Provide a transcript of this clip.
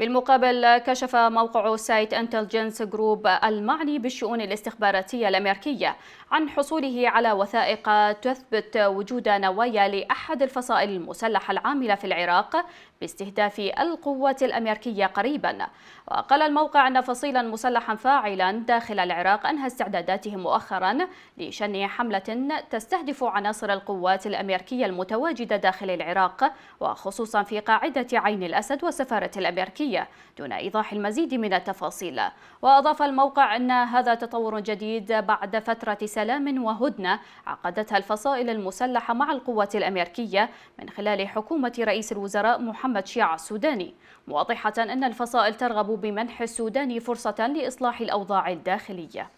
بالمقابل كشف موقع سايت انتلجنس جروب المعني بالشؤون الاستخباراتية الأمريكية عن حصوله على وثائق تثبت وجود نوايا لأحد الفصائل المسلحة العاملة في العراق باستهداف القوات الأمريكية قريبا وقال الموقع أن فصيلا مسلحا فاعلا داخل العراق أنهى استعداداته مؤخرا لشن حملة تستهدف عناصر القوات الأمريكية المتواجدة داخل العراق وخصوصا في قاعدة عين الأسد والسفارة الأمريكية السعودية دون إيضاح المزيد من التفاصيل وأضاف الموقع أن هذا تطور جديد بعد فترة سلام وهدنة عقدتها الفصائل المسلحة مع القوات الأمريكية من خلال حكومة رئيس الوزراء محمد شيع السوداني واضحة أن الفصائل ترغب بمنح السودان فرصة لإصلاح الأوضاع الداخلية